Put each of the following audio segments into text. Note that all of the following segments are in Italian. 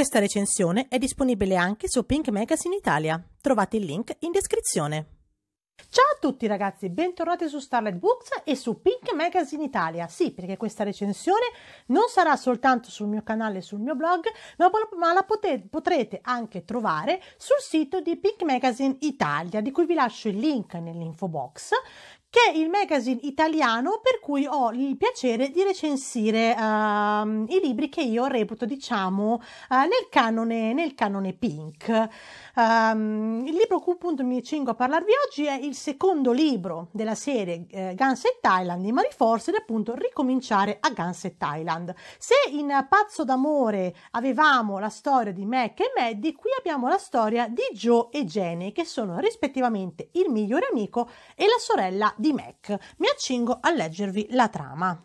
Questa recensione è disponibile anche su Pink Magazine Italia. Trovate il link in descrizione. Ciao a tutti ragazzi, bentornati su Starlight Books e su Pink Magazine Italia. Sì, perché questa recensione non sarà soltanto sul mio canale e sul mio blog, ma, la potrete anche trovare sul sito di Pink Magazine Italia, di cui vi lascio il link nell'info box, che è il magazine italiano per cui ho il piacere di recensire uh, i libri che io reputo, diciamo, uh, nel, canone, nel canone pink. Um, il libro cui appunto mi cingo a parlarvi oggi è il secondo libro della serie eh, Guns and Thailand di Marie Force, ed appunto ricominciare a Guns and Thailand. Se in Pazzo d'amore avevamo la storia di Mac e Maddie, qui abbiamo la storia di Joe e Jenny, che sono rispettivamente il migliore amico e la sorella di Mac. Mi accingo a leggervi la trama.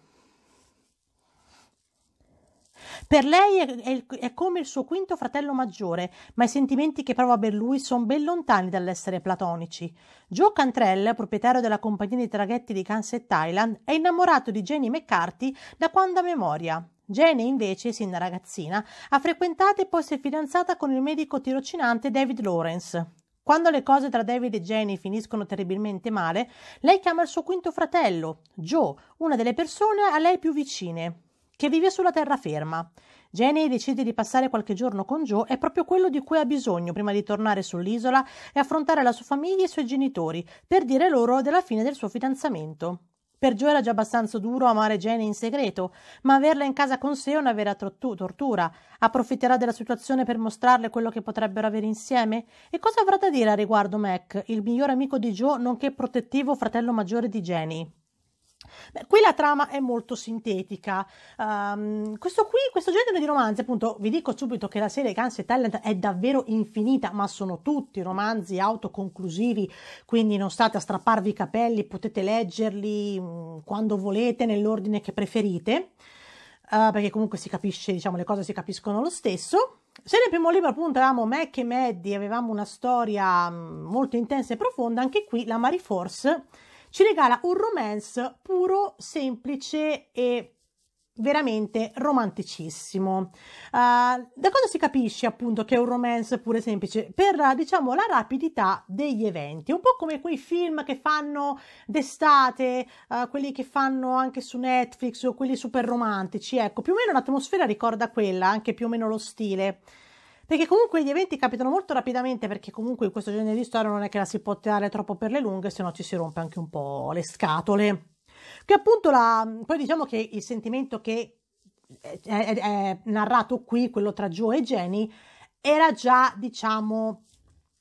Per lei è, è, è, come il suo quinto fratello maggiore, ma i sentimenti che prova per lui sono ben lontani dall'essere platonici. Joe Cantrell, proprietario della compagnia di traghetti di Kansas Thailand, è innamorato di Jenny McCarthy da quando ha memoria. Jenny, invece, sin da ragazzina, ha frequentato e poi si è fidanzata con il medico tirocinante David Lawrence. Quando le cose tra David e Jenny finiscono terribilmente male, lei chiama il suo quinto fratello, Joe, una delle persone a lei più vicine, che vive sulla terraferma. Jenny decide di passare qualche giorno con Joe, è proprio quello di cui ha bisogno prima di tornare sull'isola e affrontare la sua famiglia e i suoi genitori, per dire loro della fine del suo fidanzamento. Per Joe era già abbastanza duro amare Jenny in segreto, ma averla in casa con sé è una vera tortu- tortura. Approfitterà della situazione per mostrarle quello che potrebbero avere insieme? E cosa avrà da dire a riguardo Mac, il miglior amico di Joe, nonché protettivo fratello maggiore di Jenny? Beh, qui la trama è molto sintetica. Um, questo qui, questo genere di romanzi, appunto, vi dico subito che la serie Guns e Talent è davvero infinita, ma sono tutti romanzi autoconclusivi, quindi non state a strapparvi i capelli, potete leggerli mm, quando volete, nell'ordine che preferite. Uh, perché comunque si capisce, diciamo, le cose si capiscono lo stesso. Se nel primo libro appunto avevamo Mac e Maddie, avevamo una storia mm, molto intensa e profonda, anche qui la Marie Force ci regala un romance puro, semplice e veramente romanticissimo. Uh, da cosa si capisce appunto che è un romance pure semplice? Per diciamo la rapidità degli eventi, un po' come quei film che fanno d'estate, uh, quelli che fanno anche su Netflix o quelli super romantici, ecco, più o meno l'atmosfera ricorda quella, anche più o meno lo stile perché comunque gli eventi capitano molto rapidamente perché comunque in questo genere di storia non è che la si può tirare troppo per le lunghe, se no ci si rompe anche un po' le scatole. Che appunto la, poi diciamo che il sentimento che è, eh, è, è narrato qui, quello tra Joe e Jenny, era già diciamo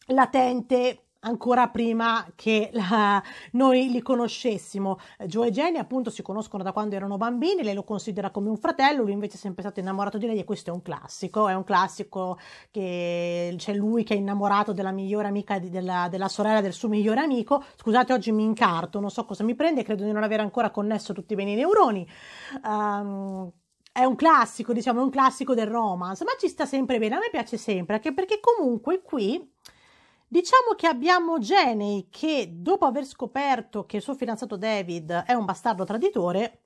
latente ancora prima che la, noi li conoscessimo. Joe e Jenny appunto si conoscono da quando erano bambini, lei lo considera come un fratello, lui invece è sempre stato innamorato di lei e questo è un classico, è un classico che c'è cioè, lui che è innamorato della migliore amica, di, della, della, sorella del suo migliore amico. Scusate, oggi mi incarto, non so cosa mi prende, credo di non aver ancora connesso tutti bene i neuroni. Um, è un classico, diciamo, è un classico del romance, ma ci sta sempre bene, a me piace sempre, anche perché comunque qui Diciamo che abbiamo Jenny che dopo aver scoperto che il suo fidanzato David è un bastardo traditore,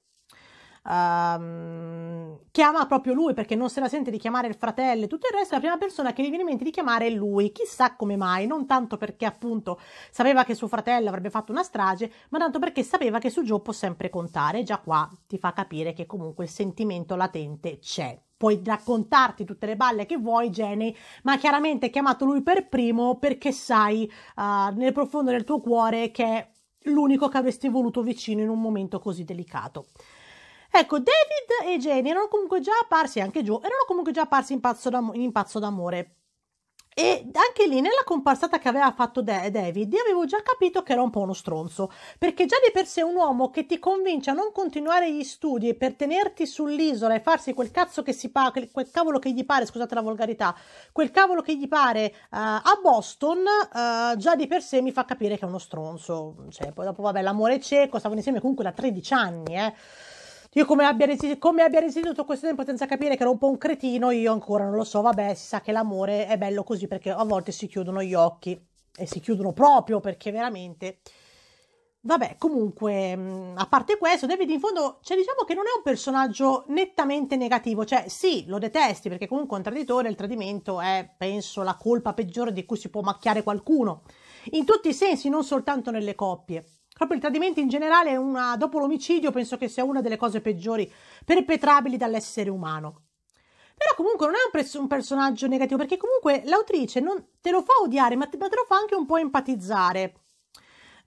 um, chiama proprio lui perché non se la sente di chiamare il fratello e tutto il resto, la prima persona che gli viene in mente di chiamare è lui, chissà come mai, non tanto perché appunto sapeva che suo fratello avrebbe fatto una strage, ma tanto perché sapeva che su Joe può sempre contare, già qua ti fa capire che comunque il sentimento latente c'è puoi raccontarti tutte le balle che vuoi, Jenny, ma chiaramente hai chiamato lui per primo perché sai uh, nel profondo del tuo cuore che è l'unico che avresti voluto vicino in un momento così delicato. Ecco, David e Jenny erano comunque già apparsi, anche Joe, erano comunque già apparsi in pazzo, d'am- in pazzo d'amore. E anche lì, nella comparsata che aveva fatto De- David, avevo già capito che era un po' uno stronzo, perché già di per sé un uomo che ti convince a non continuare gli studi per tenerti sull'isola e farsi quel cazzo che si paga, quel cavolo che gli pare, scusate la volgarità, quel cavolo che gli pare uh, a Boston, uh, già di per sé mi fa capire che è uno stronzo. Cioè, poi dopo, vabbè, l'amore è cieco, stavano insieme comunque da 13 anni, eh. Io come abbia, resistito, come abbia resistito tutto questo tempo senza capire che ero un po' un cretino, io ancora non lo so, vabbè, si sa che l'amore è bello così perché a volte si chiudono gli occhi e si chiudono proprio perché veramente... Vabbè, comunque, a parte questo, David in fondo, cioè diciamo che non è un personaggio nettamente negativo, cioè sì, lo detesti perché comunque un traditore, il tradimento è, penso, la colpa peggiore di cui si può macchiare qualcuno, in tutti i sensi, non soltanto nelle coppie. Proprio il tradimento in generale è una, dopo l'omicidio penso che sia una delle cose peggiori perpetrabili dall'essere umano. Però comunque non è un, un personaggio negativo, perché comunque l'autrice non, te lo fa odiare, ma te, ma te lo fa anche un po' empatizzare.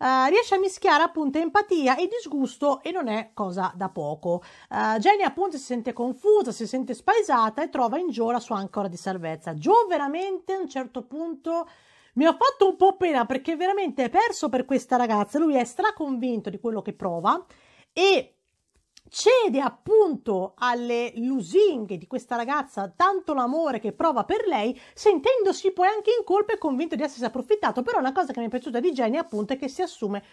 Uh, riesce a mischiare appunto empatia e disgusto e non è cosa da poco. Uh, Jenny appunto si sente confusa, si sente spaesata e trova in Joe la sua ancora di salvezza. Joe veramente a un certo punto mi ha fatto un po' pena perché veramente è perso per questa ragazza. Lui è straconvinto di quello che prova e cede appunto alle lusinghe di questa ragazza tanto l'amore che prova per lei, sentendosi poi anche in colpa e convinto di essersi approfittato. Però una cosa che mi è piaciuta di Jenny appunto è che si assume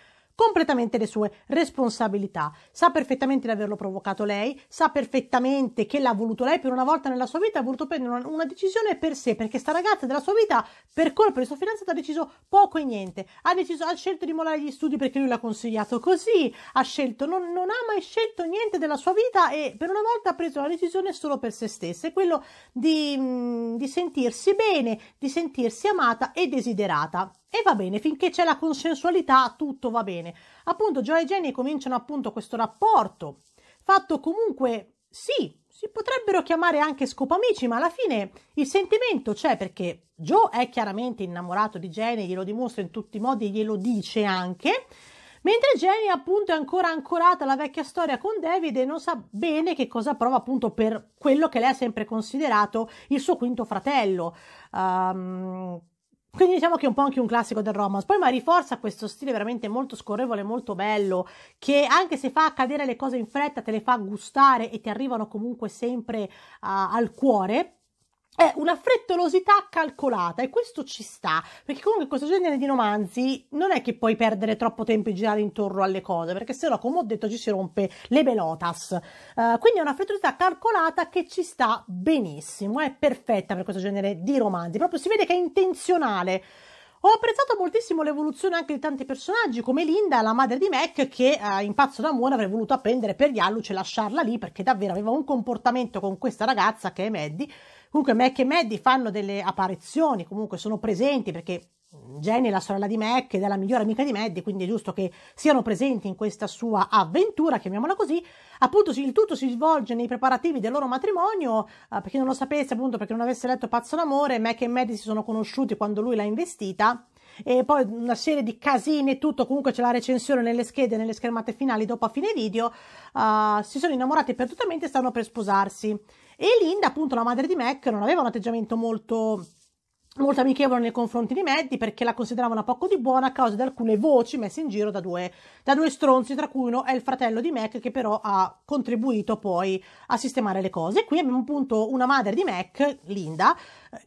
completamente le sue responsabilità. Sa perfettamente di averlo provocato lei, sa perfettamente che l'ha voluto lei per una volta nella sua vita, ha voluto prendere una, una decisione per sé, perché sta ragazza della sua vita, per colpa di sua fidanzata, ha deciso poco e niente. Ha, deciso, ha scelto di mollare gli studi perché lui l'ha consigliato così, ha scelto, non, non ha mai scelto niente della sua vita e per una volta ha preso una decisione solo per se stessa, è quello di, mm, di sentirsi bene, di sentirsi amata e desiderata. E va bene, finché c'è la consensualità tutto va bene. Appunto Joe e Jenny cominciano appunto questo rapporto, fatto comunque sì, si potrebbero chiamare anche scopamici, ma alla fine il sentimento c'è perché Joe è chiaramente innamorato di Jenny, glielo dimostra in tutti i modi glielo dice anche. Mentre Jenny appunto è ancora ancorata alla vecchia storia con David e non sa bene che cosa prova appunto per quello che lei ha sempre considerato il suo quinto fratello. Um, quindi diciamo che è un po' anche un classico del romance. Poi ma riforza questo stile veramente molto scorrevole, molto bello, che anche se fa accadere le cose in fretta, te le fa gustare e ti arrivano comunque sempre uh, al cuore è una frettolosità calcolata e questo ci sta, perché comunque questo genere di romanzi non è che puoi perdere troppo tempo e girare intorno alle cose, perché sennò, come ho detto, ci si rompe le pelotas. Uh, quindi è una frettolosità calcolata che ci sta benissimo, è perfetta per questo genere di romanzi, proprio si vede che è intenzionale. Ho apprezzato moltissimo l'evoluzione anche di tanti personaggi, come Linda, la madre di Mac, che eh, in pazzo d'amore avrei voluto appendere per gli alluci e lasciarla lì perché davvero aveva un comportamento con questa ragazza che è Maddie Comunque Mac e Maddie fanno delle apparizioni, comunque sono presenti perché Jenny è la sorella di Mac ed è la migliore amica di Maddie, quindi è giusto che siano presenti in questa sua avventura, chiamiamola così. Appunto il tutto si svolge nei preparativi del loro matrimonio, eh, per chi non lo sapesse appunto perché non avesse letto Pazzo d'amore, Mac e Maddie si sono conosciuti quando lui l'ha investita e poi una serie di casini e tutto, comunque c'è la recensione nelle schede, nelle schermate finali dopo a fine video, uh, si sono innamorati perdutamente e stanno per sposarsi. E Linda, appunto, la madre di Mac, non aveva un atteggiamento molto molto amichevole nei confronti di Maddie perché la consideravano a poco di buona a causa di alcune voci messe in giro da due, da due, stronzi, tra cui uno è il fratello di Mac che però ha contribuito poi a sistemare le cose. Qui abbiamo appunto una madre di Mac, Linda,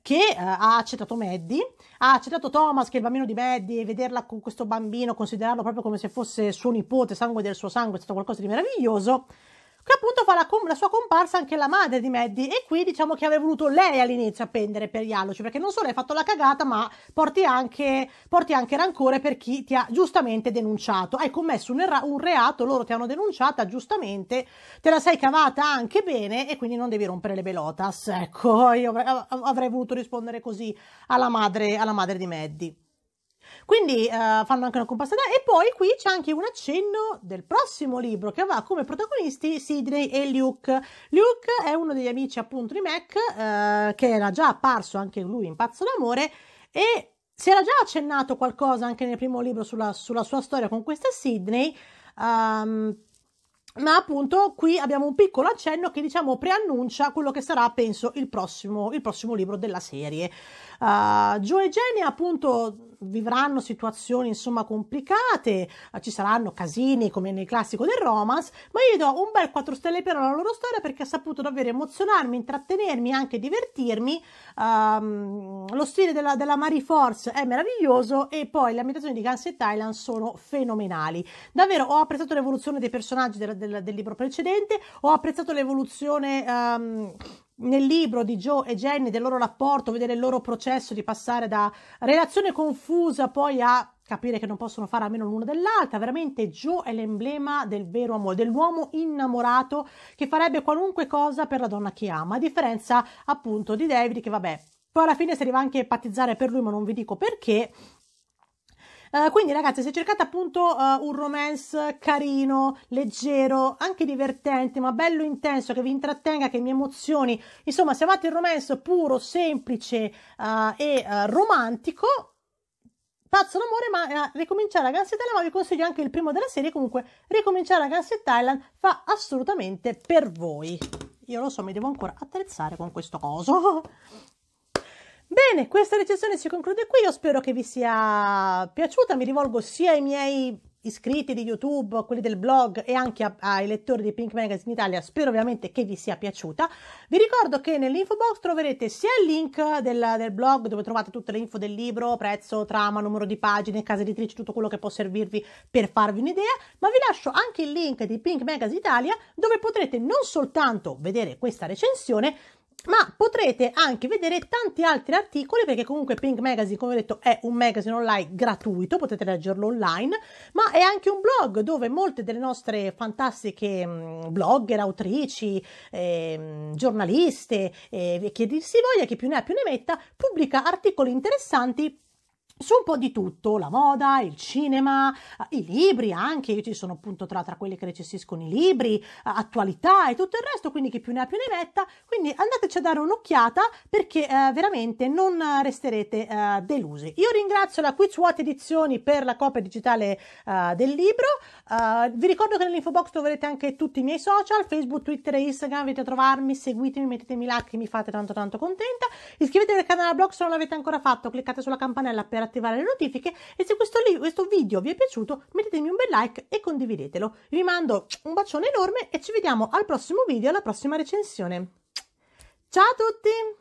che eh, ha accettato Maddie, ha accettato Thomas che è il bambino di Maddie e vederla con questo bambino, considerarlo proprio come se fosse suo nipote, sangue del suo sangue, è stato qualcosa di meraviglioso che appunto fa la, com- la, sua comparsa anche la madre di Maddie e qui diciamo che aveva voluto lei all'inizio appendere per gli Ialloci perché non solo hai fatto la cagata ma porti anche, porti anche rancore per chi ti ha giustamente denunciato hai commesso un, erra- un, reato loro ti hanno denunciata giustamente te la sei cavata anche bene e quindi non devi rompere le belotas ecco io avrei voluto rispondere così alla madre, alla madre di Maddie quindi eh, fanno anche una compostata. E poi qui c'è anche un accenno del prossimo libro che avrà come protagonisti Sidney e Luke. Luke è uno degli amici appunto di Mac, eh, che era già apparso anche lui in Pazzo d'amore e si era già accennato qualcosa anche nel primo libro sulla, sulla sua storia con questa Sidney. Um, ma appunto qui abbiamo un piccolo accenno che diciamo preannuncia quello che sarà penso il prossimo, il prossimo libro della serie uh, Joe e Jenny appunto vivranno situazioni insomma complicate, eh, ci saranno casini come nel classico del romance, ma io gli do un bel 4 stelle per la loro storia perché ha saputo davvero emozionarmi, intrattenermi, e anche divertirmi. Um, lo stile della, della Marie Force è meraviglioso e poi le ambientazioni di Guns e Thailand sono fenomenali. Davvero ho apprezzato l'evoluzione dei personaggi del, del, del libro precedente, ho apprezzato l'evoluzione... Um, nel libro di Joe e Jenny del loro rapporto, vedere il loro processo di passare da relazione confusa poi a capire che non possono fare a meno l'una dell'altra, veramente Joe è l'emblema del vero amore, dell'uomo innamorato che farebbe qualunque cosa per la donna che ama, a differenza appunto di David che vabbè poi alla fine si arriva anche a empatizzare per lui, ma non vi dico perché, eh, quindi, ragazzi, se cercate appunto uh, un romance carino, leggero, anche divertente, ma bello intenso, che vi intrattenga, che mi emozioni, insomma, se amate il romance puro, semplice uh, e romantico, Pazzo d'amore, ma eh, ricominciare la Guns Thailand, ma vi consiglio anche il primo della serie, comunque ricominciare la Guns Thailand fa assolutamente per voi. Io lo so, mi devo ancora attrezzare con questo coso. Bene, questa recensione si conclude qui, io spero che vi sia piaciuta, mi rivolgo sia ai miei iscritti di YouTube, quelli del blog e anche a, ai lettori di Pink Magazine Italia, spero ovviamente che vi sia piaciuta. Vi ricordo che nell'info box troverete sia il link del, del, blog dove trovate tutte le info del libro, prezzo, trama, numero di pagine, case editrici, tutto quello che può servirvi per farvi un'idea, ma vi lascio anche il link di Pink Magazine Italia dove potrete non soltanto vedere questa recensione, ma potrete anche vedere tanti altri articoli perché comunque Pink Magazine come ho detto è un magazine online gratuito potete leggerlo online ma è anche un blog dove molte delle nostre fantastiche mm, blogger, autrici eh, giornaliste eh, che dir si voglia chi più ne ha più ne metta pubblica articoli interessanti su un po' di tutto, la moda, il cinema, eh, i libri anche, io ci sono appunto tra, tra quelli che recensiscono i libri, eh, attualità e tutto il resto, quindi chi più ne ha più ne metta, quindi andateci a dare un'occhiata perché eh, veramente non resterete eh, delusi. Io ringrazio la Quizwatt Edizioni per la copia digitale eh, del libro, eh, vi ricordo che nell'info box troverete anche tutti i miei social, Facebook, Twitter e Instagram, venite a trovarmi, seguitemi, mettetemi like, mi fate tanto tanto contenta, iscrivetevi al canale blog se non l'avete ancora fatto, cliccate sulla campanella per attivare attivare le notifiche e se questo, li- questo video vi è piaciuto mettetemi un bel like e condividetelo. Vi mando un bacione enorme e ci vediamo al prossimo video, alla prossima recensione. Ciao a tutti!